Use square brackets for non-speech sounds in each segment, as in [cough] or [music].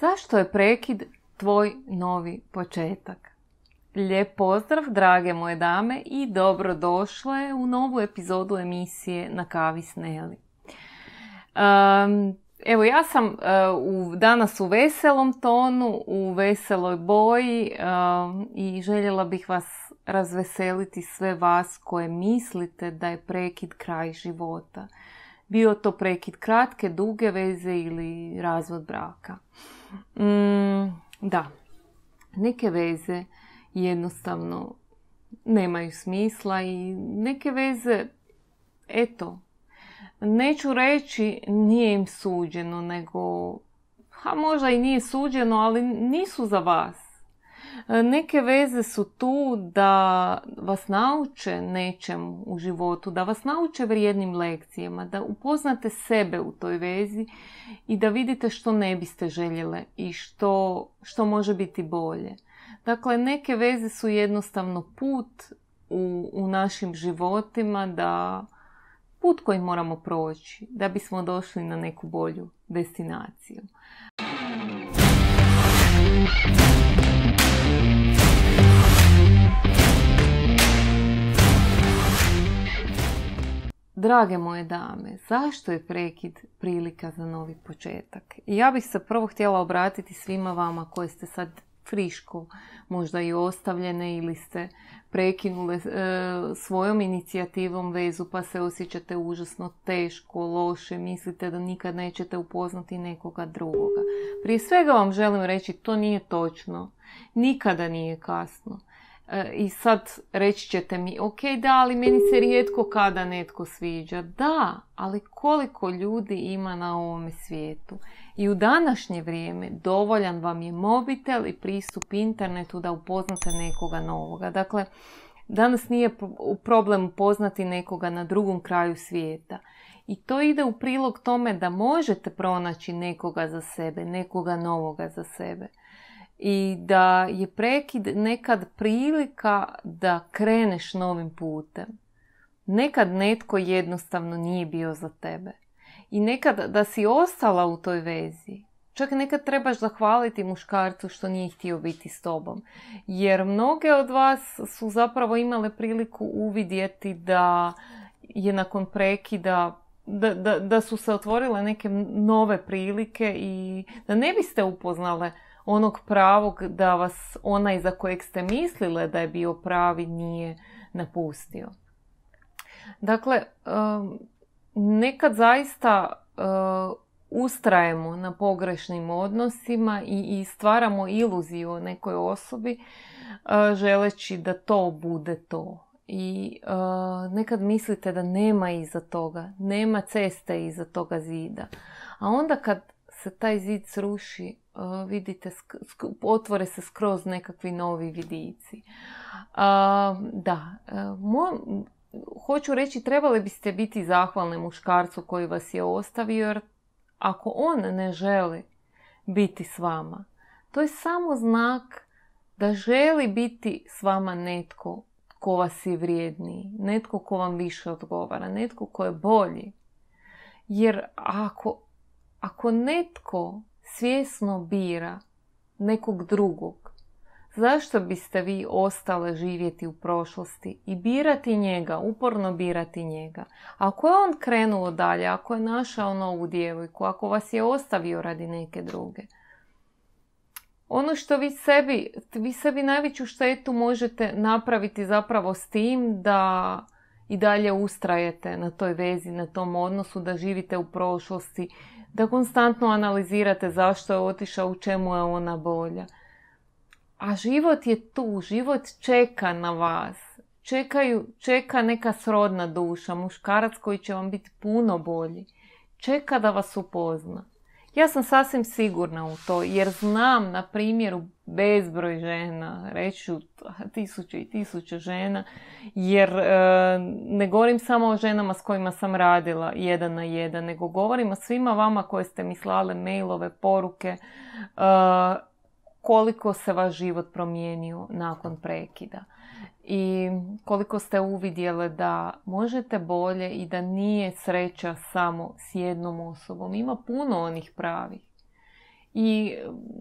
Zašto je prekid tvoj novi početak? Lijep pozdrav, drage moje dame, i dobrodošle u novu epizodu emisije Na kavi s Neli. evo, ja sam e, danas u veselom tonu, u veseloj boji i željela bih vas razveseliti sve vas koje mislite da je prekid kraj života. Bio to prekid kratke, duge veze ili razvod braka. Mm, da, neke veze jednostavno nemaju smisla i neke veze, eto, neću reći nije im suđeno, nego, ha možda i nije suđeno, ali nisu za vas. E, neke veze su tu da vas nauče nečem u životu, da vas nauče vrijednim lekcijama, da upoznate sebe u toj vezi i da vidite što ne biste željele i što, što može biti bolje. Dakle, neke veze su jednostavno put u, u našim životima da put koji moramo proći da bismo došli na neku bolju destinaciju. Drage moje dame, zašto je prekid prilika za novi početak? Ja bih se prvo htjela obratiti svima vama koji ste sad friško, možda i ostavljene ili ste prekinule e, svojom inicijativom vezu pa se osjećate užasno teško, loše, mislite da nikad nećete upoznati nekoga drugoga. Prije svega vam želim reći to nije točno. Nikada nije kasno. E, i sad reći ćete mi, ok, da, ali meni se rijetko kada netko sviđa. Da, ali koliko ljudi ima na ovome svijetu. I u današnje vrijeme dovoljan vam je mobitel i pristup internetu da upoznate nekoga novoga. Dakle, danas nije problem upoznati nekoga na drugom kraju svijeta. I to ide u prilog tome da možete pronaći nekoga za sebe, nekoga novoga za sebe i da je prekid nekad prilika da kreneš novim putem. Nekad netko jednostavno nije bio za tebe. I nekad da si ostala u toj vezi. Čak nekad trebaš zahvaliti muškarcu što nije htio biti s tobom. Jer mnoge od vas su zapravo imale priliku uvidjeti da je nakon prekida da, da, da su se otvorile neke nove prilike i da ne biste upoznale onog pravog da vas onaj za kojeg ste mislile da je bio pravi nije napustio. Dakle, nekad zaista e, ustrajemo na pogrešnim odnosima i stvaramo iluziju o nekoj osobi e, želeći da to bude to. I e, nekad mislite da nema iza toga, nema ceste iza toga zida. A onda kad se taj zid sruši, e, vidite, otvore se skroz nekakvi novi vidici. Da, e, hoću reći, trebali biste biti zahvalni muškarcu koji vas je ostavio, jer ako on ne želi biti s vama, to je samo znak da želi biti s vama netko ko vas je vrijedniji, netko ko vam više odgovara, netko ko je bolji. Jer ako ako netko svjesno bira nekog drugog, zašto biste vi ostale živjeti u prošlosti i birati njega, uporno birati njega? Ako je on krenuo dalje, ako je našao novu djevojku, ako vas je ostavio radi neke druge, ono što vi sebi, vi sebi najveću štetu možete napraviti zapravo s tim da i dalje ustrajete na toj vezi, na tom odnosu, da živite u prošlosti, da konstantno analizirate zašto je otišao, u čemu je ona bolja. A život je tu, život čeka na vas. Čekaju, čeka neka srodna duša, muškarac koji će vam biti puno bolji. Čeka da vas upozna. Ja sam sasvim sigurna u to jer znam na primjeru bezbroj žena, reću [laughs] tisuće i tisuće žena, jer e, ne govorim samo o ženama s kojima sam radila jedan na jedan, nego govorim o svima vama koje ste mi slale mailove, poruke, e, koliko se vaš život promijenio nakon prekida i koliko ste uvidjele da možete bolje i da nije sreća samo s jednom osobom. Ima puno onih pravih. I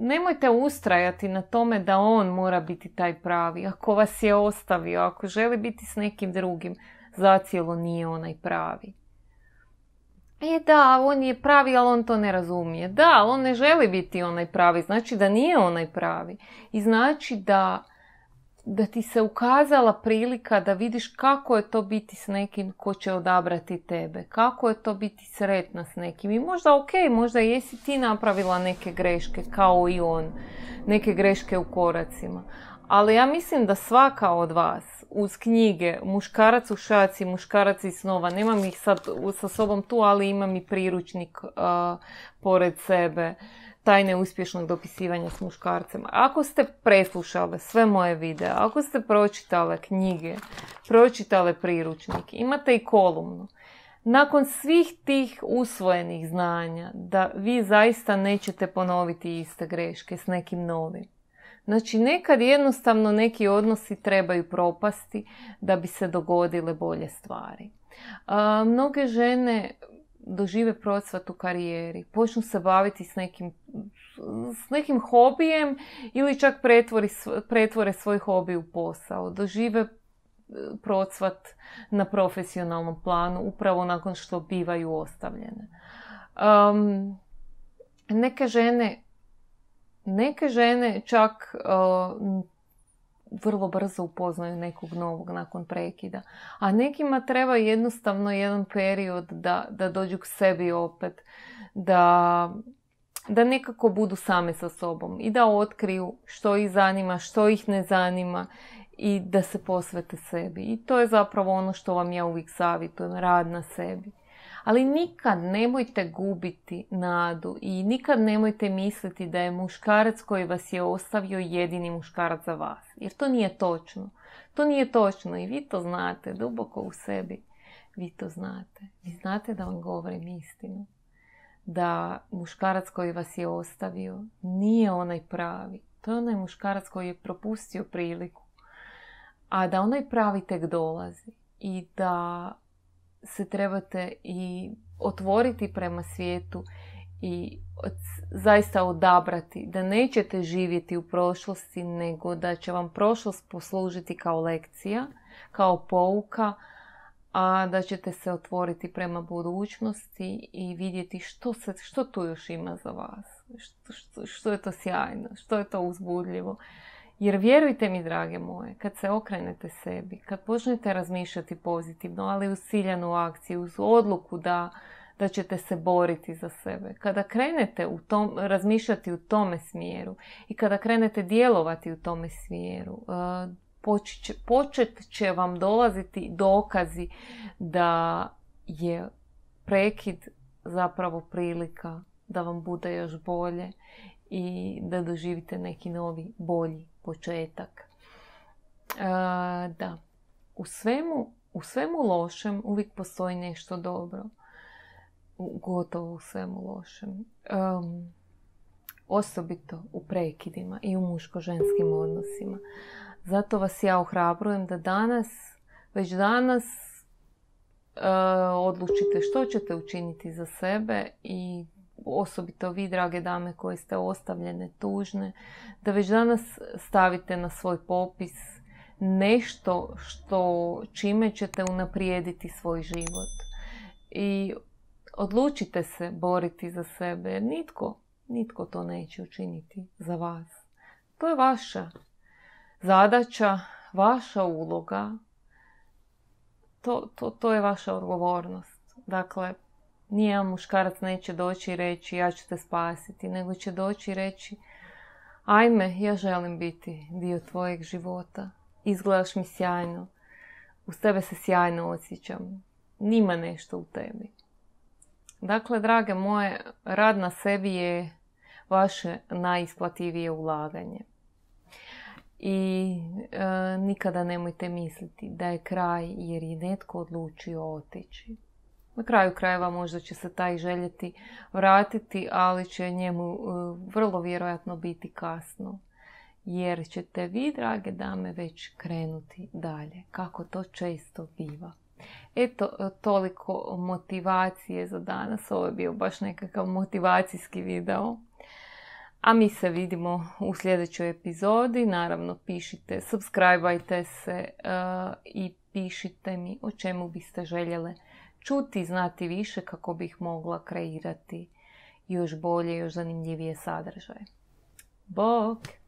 nemojte ustrajati na tome da on mora biti taj pravi. Ako vas je ostavio, ako želi biti s nekim drugim, zacijelo nije onaj pravi. E da, on je pravi, ali on to ne razumije. Da, ali on ne želi biti onaj pravi, znači da nije onaj pravi. I znači da da ti se ukazala prilika da vidiš kako je to biti s nekim ko će odabrati tebe, kako je to biti sretna s nekim. I možda ok, možda jesi ti napravila neke greške kao i on, neke greške u koracima. Ali ja mislim da svaka od vas uz knjige, muškarac u šaci, muškarac iz snova, nemam ih sad sa sobom tu, ali imam i priručnik pored sebe taj uspješnog dopisivanja s muškarcima. Ako ste preslušale sve moje video, ako ste pročitale knjige, pročitale priručnik, imate i kolumnu. Nakon svih tih usvojenih znanja da vi zaista nećete ponoviti iste greške s nekim novim. Znači nekad jednostavno neki odnosi trebaju propasti da bi se dogodile bolje stvari. mnoge žene dožive procvat u karijeri, počnu se baviti s nekim, s nekim hobijem ili čak pretvori, pretvore svoj hobi u posao, dožive e, procvat na profesionalnom planu upravo nakon što bivaju ostavljene. Um, neke žene neke žene čak e, vrlo brzo upoznaju nekog novog nakon prekida. A nekima treba jednostavno jedan period da, da dođu k sebi opet, da, da nekako budu same sa sobom i da otkriju što ih zanima, što ih ne zanima i da se posvete sebi. I to je zapravo ono što vam ja uvijek savjetujem, rad na sebi. Ali nikad nemojte gubiti nadu i nikad nemojte misliti da je muškarac koji vas je ostavio jedini muškarac za vas. Jer to nije točno. To nije točno i vi to znate duboko u sebi. Vi to znate. Vi znate da vam govorim istinu. Da muškarac koji vas je ostavio nije onaj pravi. To je onaj muškarac koji je propustio priliku. A da onaj pravi tek dolazi. I da se trebate i otvoriti prema svijetu i zaista odabrati da nećete živjeti u prošlosti nego da će vam prošlost poslužiti kao lekcija, kao pouka, a da ćete se otvoriti prema budućnosti i vidjeti što, se, što tu još ima za vas, što, što, što je to sjajno, što je to uzbudljivo. Jer vjerujte mi, drage moje, kad se okrenete sebi, kad počnete razmišljati pozitivno, ali uz ciljanu akciju, uz odluku da, da ćete se boriti za sebe, kada krenete u tom, razmišljati u tome smjeru i kada krenete djelovati u tome smjeru, e, počet će vam dolaziti dokazi da je prekid zapravo prilika da vam bude još bolje i da doživite neki novi, bolji početak. E, da, u svemu, u svemu lošem uvijek postoji nešto dobro. Gotovo u svemu lošem. osobito u prekidima i u muško-ženskim odnosima. Zato vas ja ohrabrujem da danas, već danas e, odlučite što ćete učiniti za sebe i osobito vi, drage dame, koje ste ostavljene, tužne, da već danas stavite na svoj popis nešto što čime ćete unaprijediti svoj život. I odlučite se boriti za sebe, nitko, nitko to neće učiniti za vas. To je vaša zadaća, vaša uloga, to, to, to je vaša odgovornost. Dakle, Nijedan muškarac neće doći i reći ja ću te spasiti, nego će doći i reći ajme, ja želim biti dio tvojeg života. Izgledaš mi sjajno. Uz tebe se sjajno osjećam. Nima nešto u tebi. Dakle, drage moje, rad na sebi je vaše najisplativije ulaganje. I e, nikada nemojte misliti da je kraj jer je netko odlučio otići. Na kraju krajeva možda će se taj željeti vratiti, ali će njemu e, vrlo vjerojatno biti kasno. Jer ćete vi, drage dame, već krenuti dalje, kako to često biva. Eto, e, toliko motivacije za danas. Ovo je bio baš nekakav motivacijski video. A mi se vidimo u sljedećoj epizodi. Naravno, pišite, subscribeajte se eh, i pišite mi o čemu biste željele čuti, znati više kako bih mogla kreirati još bolje, još zanimljivije sadržaje. Bok!